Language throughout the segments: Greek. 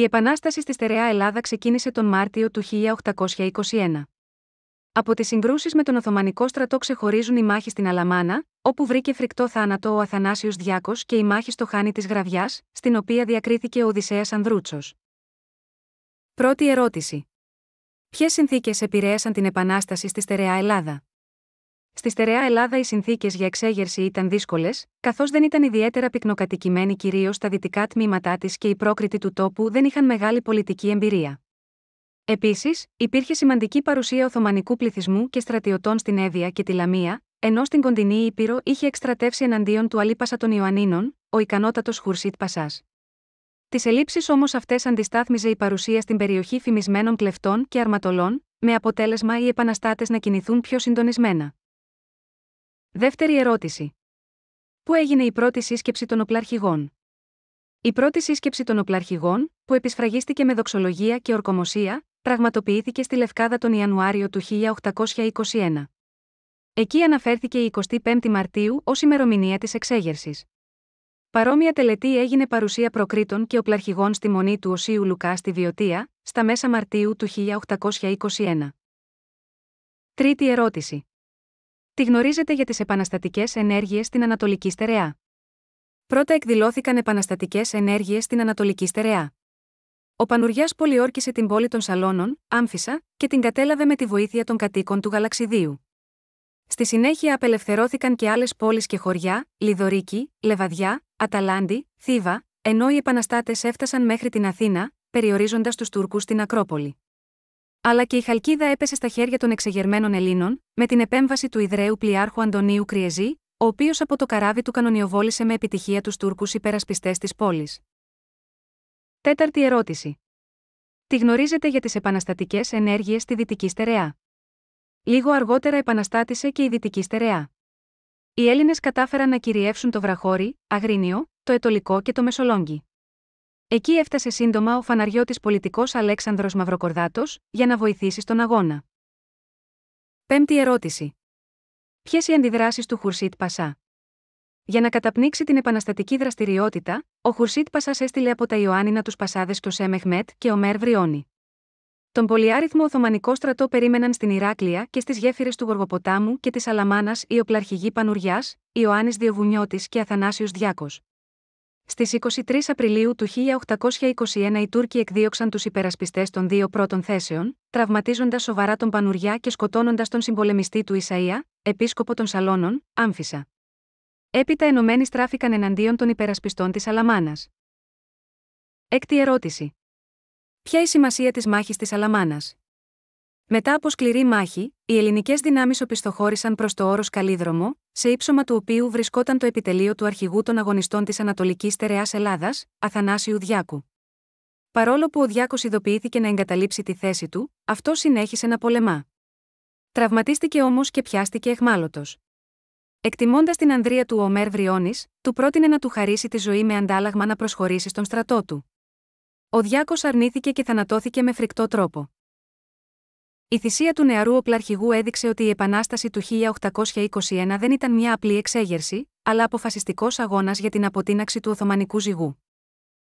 Η επανάσταση στη στερεά Ελλάδα ξεκίνησε τον Μάρτιο του 1821. Από τις συγκρούσεις με τον Οθωμανικό στρατό ξεχωρίζουν η μάχη στην Αλαμάνα, όπου βρήκε φρικτό θάνατο ο Αθανάσιος Διάκος και η μάχη στο χάνι της Γραβιάς, στην οποία διακρίθηκε ο Οδυσσέας Ανδρούτσος. Πρώτη ερώτηση. Ποιες συνθήκες επηρέασαν την επανάσταση στη στερεά Ελλάδα. Στη στερεά Ελλάδα οι συνθήκες για εξέγερση ήταν δύσκολες, καθώς δεν ήταν ιδιαίτερα πυκνοκατοικημένοι κυρίως τα δυτικά τμήματά της και οι πρόκριτοι του τόπου δεν είχαν μεγάλη πολιτική εμπειρία. Επίσης, υπήρχε σημαντική παρουσία Οθωμανικού πληθυσμού και στρατιωτών στην Εύβοια και τη Λαμία, ενώ στην κοντινή Ήπειρο είχε εκστρατεύσει εναντίον του Αλίπασα των Ιωαννίνων, ο ικανότατος Χουρσίτ Πασάς. Τις ελλείψεις όμως αυτές αντιστάθμιζε η παρουσία στην περιοχή φημισμένων κλεφτών και αρματολών, με αποτέλεσμα οι επαναστάτες να κινηθούν πιο συντονισμένα. Δεύτερη ερώτηση. Πού έγινε η πρώτη σύσκεψη των οπλαρχηγών. Η πρώτη σύσκεψη των οπλαρχηγών, που επισφραγίστηκε με δοξολογία και ορκομοσία, πραγματοποιήθηκε στη Λευκάδα τον Ιανουάριο του 1821. Εκεί αναφέρθηκε η 25η Μαρτίου ως ημερομηνία της εξέγερσης. Παρόμοια τελετή έγινε παρουσία προκρήτων και οπλαρχηγών στη μονή του Οσίου Λουκά στη Βιωτία, στα μέσα Μαρτίου του 1821. Τρίτη ερώτηση τη γνωρίζετε για τις επαναστατικές ενέργειες στην Ανατολική Στερεά. Πρώτα εκδηλώθηκαν επαναστατικές ενέργειες στην Ανατολική Στερεά. Ο Πανουριάς πολιόρκησε την πόλη των Σαλώνων, Άμφισα, και την κατέλαβε με τη βοήθεια των κατοίκων του Γαλαξιδίου. Στη συνέχεια απελευθερώθηκαν και άλλες πόλεις και χωριά, Λιδωρίκη, Λεβαδιά, Αταλάντι, Θήβα, ενώ οι επαναστάτες έφτασαν μέχρι την Αθήνα, περιορίζοντας τους Τούρκους στην Ακρόπολη αλλά και η Χαλκίδα έπεσε στα χέρια των εξεγερμένων Ελλήνων, με την επέμβαση του Ιδραίου πλοιάρχου Αντωνίου Κριεζή, ο οποίος από το καράβι του κανονιοβόλησε με επιτυχία τους Τούρκους υπερασπιστές της πόλης. Τέταρτη ερώτηση. τι γνωρίζετε για τις επαναστατικές ενέργειες στη Δυτική Στερεά. Λίγο αργότερα επαναστάτησε και η Δυτική Στερεά. Οι Έλληνες κατάφεραν να κυριεύσουν το Βραχώρι, Αγρίνιο, το Ετολικό και το Μεσολόγγι. Εκεί έφτασε σύντομα ο φαναριώτης πολιτικός Αλέξανδρος Μαυροκορδάτος για να βοηθήσει στον αγώνα. Πέμπτη ερώτηση. Ποιες οι αντιδράσεις του Χουρσίτ Πασά. Για να καταπνίξει την επαναστατική δραστηριότητα, ο Χουρσίτ Πασά έστειλε από τα Ιωάννινα τους Πασάδες Κλωσέ Σέμεχμετ και ο Μέρ Βριώνη. Τον πολυάριθμο Οθωμανικό στρατό περίμεναν στην Ηράκλεια και στις γέφυρες του Γοργοποτάμου και της Αλαμάνας οι οπλαρχηγοί Πανουριάς, Ιωάννης Διοβουνιώτης και Αθανάσιος Διάκος. Στις 23 Απριλίου του 1821 οι Τούρκοι εκδίωξαν τους υπερασπιστές των δύο πρώτων θέσεων, τραυματίζοντας σοβαρά τον Πανουριά και σκοτώνοντας τον συμπολεμιστή του Ισαία, επίσκοπο των Σαλώνων, Άμφισα. Έπειτα ενωμένοι στράφηκαν εναντίον των υπερασπιστών της Αλαμάνας. Έκτη ερώτηση. Ποια η σημασία της μάχης της Αλαμάνας? Μετά από σκληρή μάχη, οι ελληνικές δυνάμεις οπισθοχώρησαν προς το όρος Καλίδρομο, σε ύψομα του οποίου βρισκόταν το επιτελείο του αρχηγού των αγωνιστών της Ανατολικής Στερεά Ελλάδας, Αθανάσιου Διάκου. Παρόλο που ο Διάκος ειδοποιήθηκε να εγκαταλείψει τη θέση του, αυτό συνέχισε να πολεμά. Τραυματίστηκε όμως και πιάστηκε εχμάλωτος. Εκτιμώντας την ανδρεία του Ομέρ Βριώνης, του πρότεινε να του χαρίσει τη ζωή με αντάλλαγμα να προσχωρήσει στον στρατό του. Ο Διάκος αρνήθηκε και θανατώθηκε με φρικτό τρόπο. Η θυσία του νεαρού οπλαρχηγού έδειξε ότι η Επανάσταση του 1821 δεν ήταν μια απλή εξέγερση, αλλά αποφασιστικός αγώνας για την αποτείναξη του Οθωμανικού ζυγού.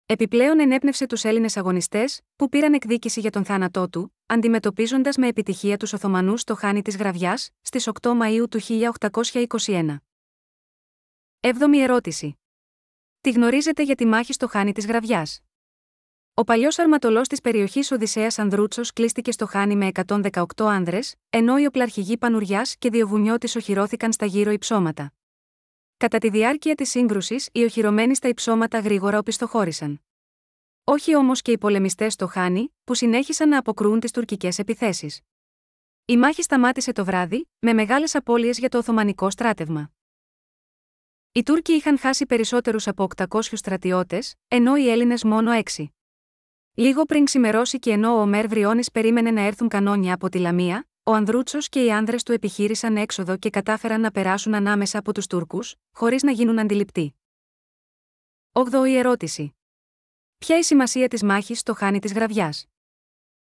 Επιπλέον ενέπνευσε τους Έλληνες αγωνιστές, που πήραν εκδίκηση για τον θάνατό του, αντιμετωπίζοντας με επιτυχία τους Οθωμανούς στο χάνι της Γραβιάς στις 8 Μαου του 1821. 7η ερώτηση. Τι γνωρίζετε για τη μάχη στο χάνι της γραβιάς. Ο παλιός αρματολός της περιοχής Οδυσσέας Ανδρούτσος κλείστηκε στο χάνι με 118 άνδρες, ενώ οι οπλαρχηγοί Πανουριάς και Διοβουνιώτης οχυρώθηκαν στα γύρω υψώματα. Κατά τη διάρκεια της σύγκρουσης, οι οχυρωμένοι στα υψώματα γρήγορα οπισθοχώρησαν. Όχι όμως και οι πολεμιστές στο χάνι, που συνέχισαν να αποκρούν τις τουρκικές επιθέσεις. Η μάχη σταμάτησε το βράδυ, με μεγάλες απώλειες για το Οθωμανικό στράτευμα. Οι Τούρκοι είχαν χάσει περισσότερους από 800 στρατιώτες, ενώ οι Έλληνες μόνο 6. Λίγο πριν ξημερώσει και ενώ ο Μέρ Βριώνης περίμενε να έρθουν κανόνια από τη Λαμία, ο Ανδρούτσος και οι άνδρες του επιχείρησαν έξοδο και κατάφεραν να περάσουν ανάμεσα από τους Τούρκους, χωρίς να γίνουν αντιληπτοί. 8η ερώτηση. Ποια η σημασία της μάχης στο χάνι της Γραβιάς.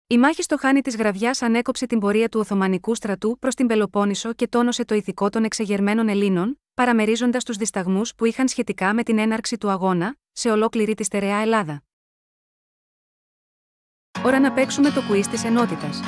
Η μάχη στο χάνι της Γραβιάς ανέκοψε την πορεία του Οθωμανικού στρατού προς την Πελοπόννησο και τόνωσε το ηθικό των εξεγερμένων Ελλήνων, παραμερίζοντας τους δισταγμούς που είχαν σχετικά με την έναρξη του αγώνα, σε ολόκληρη τη στερεά Ελλάδα. Ώρα να παίξουμε το quiz της ενότητας.